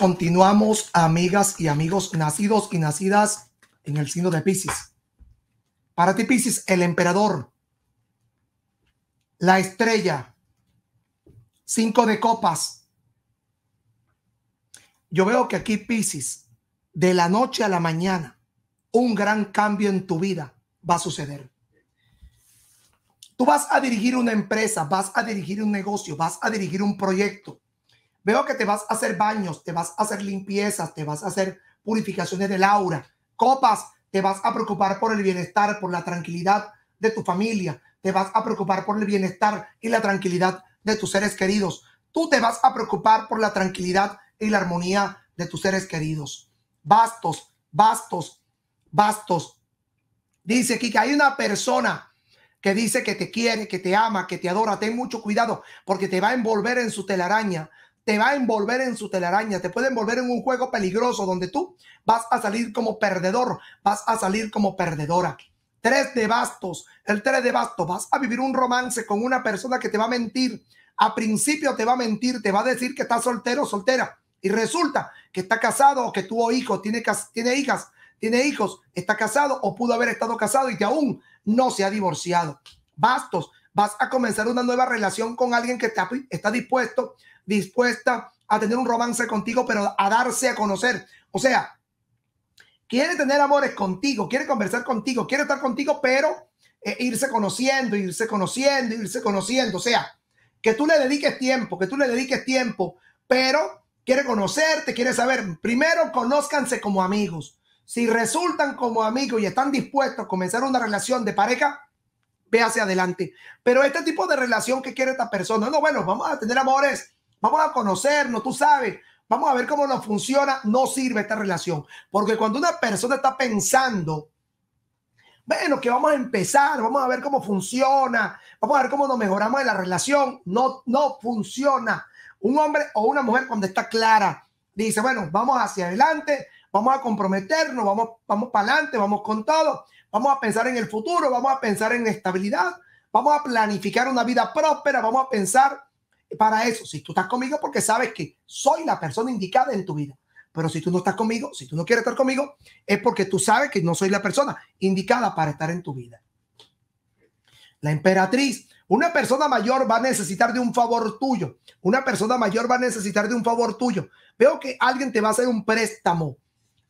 Continuamos, amigas y amigos nacidos y nacidas en el signo de Pisces. Para ti, Pisces, el emperador, la estrella, cinco de copas. Yo veo que aquí, Pisces, de la noche a la mañana, un gran cambio en tu vida va a suceder. Tú vas a dirigir una empresa, vas a dirigir un negocio, vas a dirigir un proyecto Veo que te vas a hacer baños, te vas a hacer limpiezas, te vas a hacer purificaciones del aura, copas, te vas a preocupar por el bienestar, por la tranquilidad de tu familia, te vas a preocupar por el bienestar y la tranquilidad de tus seres queridos. Tú te vas a preocupar por la tranquilidad y la armonía de tus seres queridos. Bastos, bastos, bastos. Dice aquí que hay una persona que dice que te quiere, que te ama, que te adora. Ten mucho cuidado porque te va a envolver en su telaraña, te va a envolver en su telaraña, te puede envolver en un juego peligroso donde tú vas a salir como perdedor, vas a salir como perdedora. Tres de bastos, el tres de bastos, vas a vivir un romance con una persona que te va a mentir. A principio te va a mentir, te va a decir que está soltero soltera y resulta que está casado o que tuvo hijos, tiene, tiene hijas, tiene hijos, está casado o pudo haber estado casado y que aún no se ha divorciado. Bastos, vas a comenzar una nueva relación con alguien que está, dispuesto, dispuesta a tener un romance contigo, pero a darse a conocer. O sea, quiere tener amores contigo, quiere conversar contigo, quiere estar contigo, pero eh, irse conociendo, irse conociendo, irse conociendo. O sea, que tú le dediques tiempo, que tú le dediques tiempo, pero quiere conocerte, quiere saber. Primero, conózcanse como amigos. Si resultan como amigos y están dispuestos a comenzar una relación de pareja, ve hacia adelante. Pero este tipo de relación que quiere esta persona, no, bueno, vamos a tener amores, vamos a conocernos, tú sabes, vamos a ver cómo nos funciona, no sirve esta relación. Porque cuando una persona está pensando, bueno, que vamos a empezar, vamos a ver cómo funciona, vamos a ver cómo nos mejoramos en la relación, no, no funciona. Un hombre o una mujer cuando está clara, dice, bueno, vamos hacia adelante, vamos a comprometernos, vamos, vamos para adelante, vamos con todo vamos a pensar en el futuro, vamos a pensar en estabilidad, vamos a planificar una vida próspera, vamos a pensar para eso. Si tú estás conmigo, porque sabes que soy la persona indicada en tu vida. Pero si tú no estás conmigo, si tú no quieres estar conmigo, es porque tú sabes que no soy la persona indicada para estar en tu vida. La emperatriz, una persona mayor va a necesitar de un favor tuyo. Una persona mayor va a necesitar de un favor tuyo. Veo que alguien te va a hacer un préstamo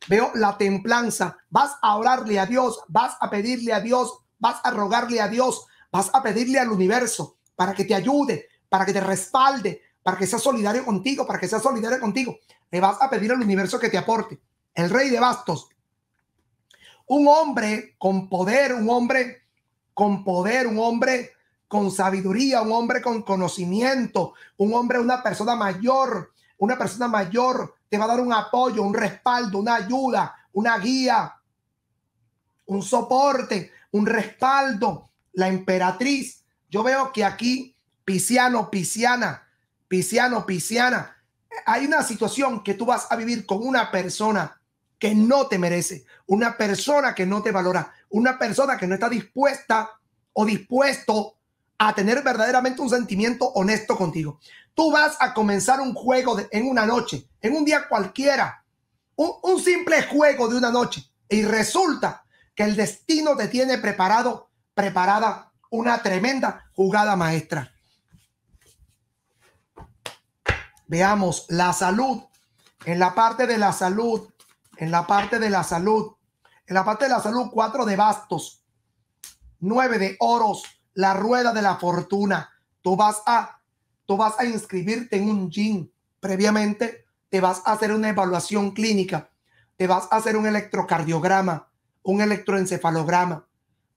veo la templanza. Vas a orarle a Dios, vas a pedirle a Dios, vas a rogarle a Dios, vas a pedirle al universo para que te ayude, para que te respalde, para que sea solidario contigo, para que sea solidario contigo. Le vas a pedir al universo que te aporte. El rey de bastos. Un hombre con poder, un hombre con poder, un hombre con sabiduría, un hombre con conocimiento, un hombre, una persona mayor, una persona mayor te va a dar un apoyo, un respaldo, una ayuda, una guía, un soporte, un respaldo. La emperatriz, yo veo que aquí, pisciano, pisciana, pisciano, pisciana, hay una situación que tú vas a vivir con una persona que no te merece, una persona que no te valora, una persona que no está dispuesta o dispuesto a tener verdaderamente un sentimiento honesto contigo. Tú vas a comenzar un juego en una noche, en un día cualquiera, un, un simple juego de una noche, y resulta que el destino te tiene preparado, preparada una tremenda jugada maestra. Veamos la salud, en la parte de la salud, en la parte de la salud, en la parte de la salud, cuatro de bastos, nueve de oros, la rueda de la fortuna. Tú vas a, tú vas a inscribirte en un gym. Previamente te vas a hacer una evaluación clínica, te vas a hacer un electrocardiograma, un electroencefalograma,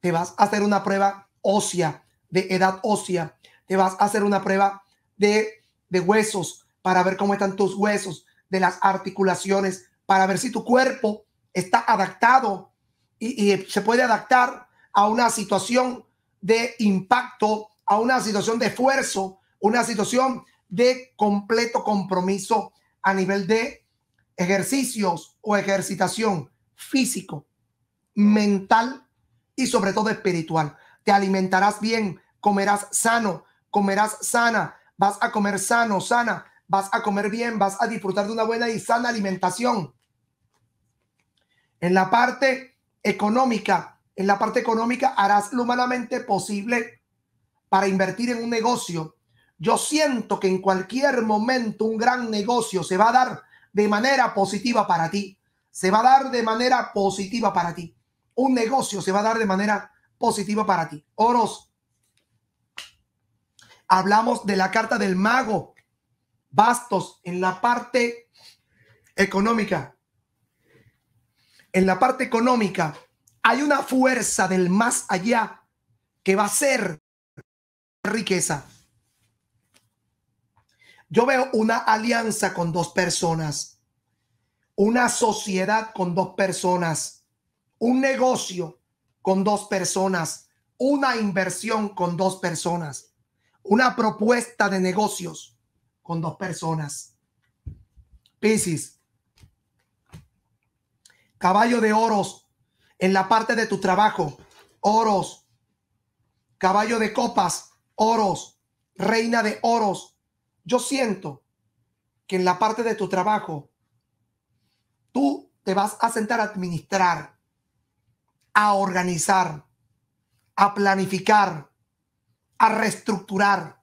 te vas a hacer una prueba ósea, de edad ósea, te vas a hacer una prueba de, de huesos para ver cómo están tus huesos, de las articulaciones, para ver si tu cuerpo está adaptado y, y se puede adaptar a una situación de impacto a una situación de esfuerzo, una situación de completo compromiso a nivel de ejercicios o ejercitación físico, mental y sobre todo espiritual. Te alimentarás bien, comerás sano, comerás sana, vas a comer sano, sana, vas a comer bien, vas a disfrutar de una buena y sana alimentación. En la parte económica, en la parte económica, harás lo humanamente posible para invertir en un negocio. Yo siento que en cualquier momento un gran negocio se va a dar de manera positiva para ti. Se va a dar de manera positiva para ti. Un negocio se va a dar de manera positiva para ti. Oros, hablamos de la carta del mago. Bastos en la parte económica. En la parte económica, hay una fuerza del más allá que va a ser riqueza. Yo veo una alianza con dos personas, una sociedad con dos personas, un negocio con dos personas, una inversión con dos personas, una propuesta de negocios con dos personas. Piscis, caballo de oros en la parte de tu trabajo, oros, caballo de copas, oros, reina de oros. Yo siento que en la parte de tu trabajo, tú te vas a sentar a administrar, a organizar, a planificar, a reestructurar,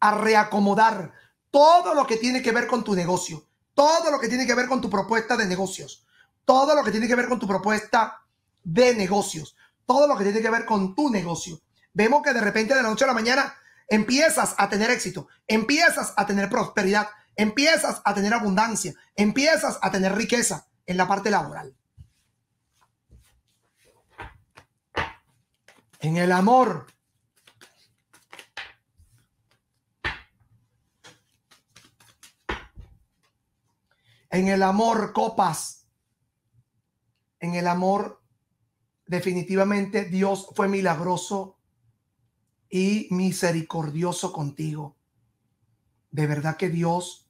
a reacomodar todo lo que tiene que ver con tu negocio, todo lo que tiene que ver con tu propuesta de negocios, todo lo que tiene que ver con tu propuesta de negocios, todo lo que tiene que ver con tu negocio. Vemos que de repente de la noche a la mañana empiezas a tener éxito, empiezas a tener prosperidad, empiezas a tener abundancia, empiezas a tener riqueza en la parte laboral. En el amor. En el amor, copas. En el amor, definitivamente Dios fue milagroso y misericordioso contigo. De verdad que Dios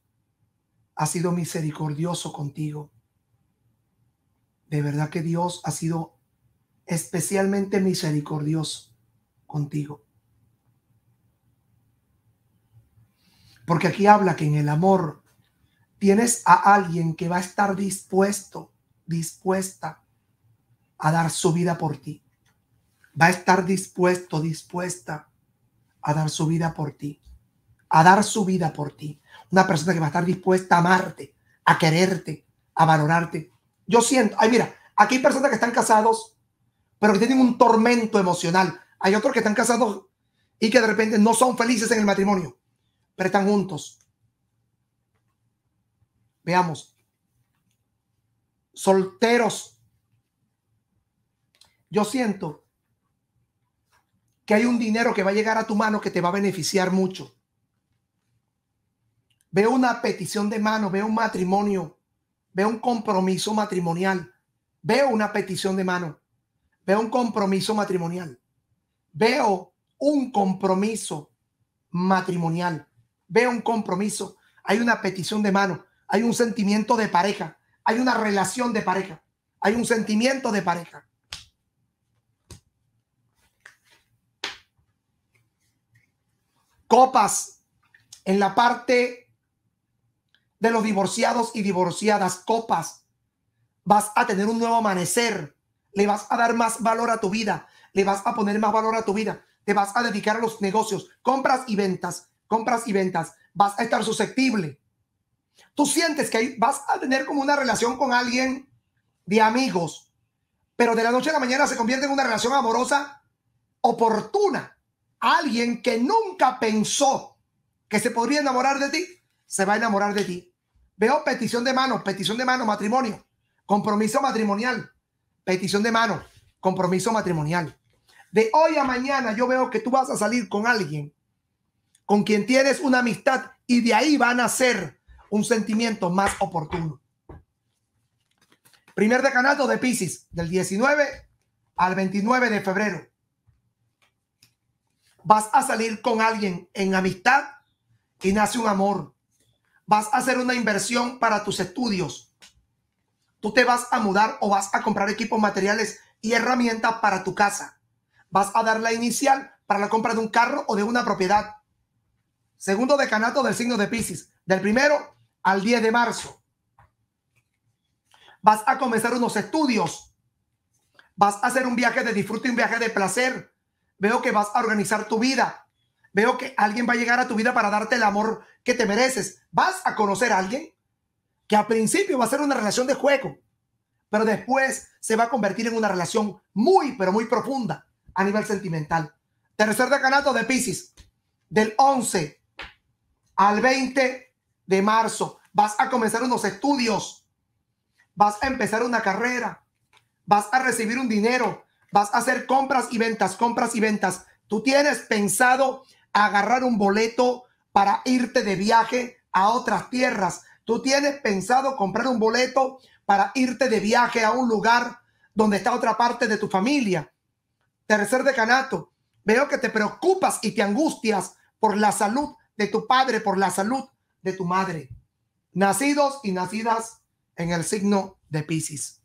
ha sido misericordioso contigo. De verdad que Dios ha sido especialmente misericordioso contigo. Porque aquí habla que en el amor tienes a alguien que va a estar dispuesto, dispuesta a dar su vida por ti. Va a estar dispuesto, dispuesta a dar su vida por ti. A dar su vida por ti. Una persona que va a estar dispuesta a amarte, a quererte, a valorarte. Yo siento, ay mira, aquí hay personas que están casados, pero que tienen un tormento emocional. Hay otros que están casados y que de repente no son felices en el matrimonio, pero están juntos. Veamos. Solteros yo siento que hay un dinero que va a llegar a tu mano que te va a beneficiar mucho. Veo una petición de mano, veo un matrimonio, veo un compromiso matrimonial, veo una petición de mano, veo un compromiso matrimonial, veo un compromiso matrimonial, veo un compromiso, hay una petición de mano, hay un sentimiento de pareja, hay una relación de pareja, hay un sentimiento de pareja. copas en la parte de los divorciados y divorciadas, copas. Vas a tener un nuevo amanecer, le vas a dar más valor a tu vida, le vas a poner más valor a tu vida, te vas a dedicar a los negocios, compras y ventas, compras y ventas, vas a estar susceptible. Tú sientes que vas a tener como una relación con alguien de amigos, pero de la noche a la mañana se convierte en una relación amorosa oportuna alguien que nunca pensó que se podría enamorar de ti, se va a enamorar de ti. Veo petición de mano, petición de mano, matrimonio, compromiso matrimonial, petición de mano, compromiso matrimonial. De hoy a mañana yo veo que tú vas a salir con alguien con quien tienes una amistad y de ahí van a ser un sentimiento más oportuno. Primer decanato de Pisces, del 19 al 29 de febrero. Vas a salir con alguien en amistad y nace un amor. Vas a hacer una inversión para tus estudios. Tú te vas a mudar o vas a comprar equipos, materiales y herramientas para tu casa. Vas a dar la inicial para la compra de un carro o de una propiedad. Segundo decanato del signo de Pisces, del primero al 10 de marzo. Vas a comenzar unos estudios. Vas a hacer un viaje de disfrute, un viaje de placer veo que vas a organizar tu vida, veo que alguien va a llegar a tu vida para darte el amor que te mereces. Vas a conocer a alguien que al principio va a ser una relación de juego, pero después se va a convertir en una relación muy, pero muy profunda a nivel sentimental. Tercer decanato de Pisces, del 11 al 20 de marzo, vas a comenzar unos estudios, vas a empezar una carrera, vas a recibir un dinero, vas a hacer compras y ventas, compras y ventas. ¿Tú tienes pensado agarrar un boleto para irte de viaje a otras tierras? ¿Tú tienes pensado comprar un boleto para irte de viaje a un lugar donde está otra parte de tu familia? Tercer decanato, veo que te preocupas y te angustias por la salud de tu padre, por la salud de tu madre. Nacidos y nacidas en el signo de Pisces.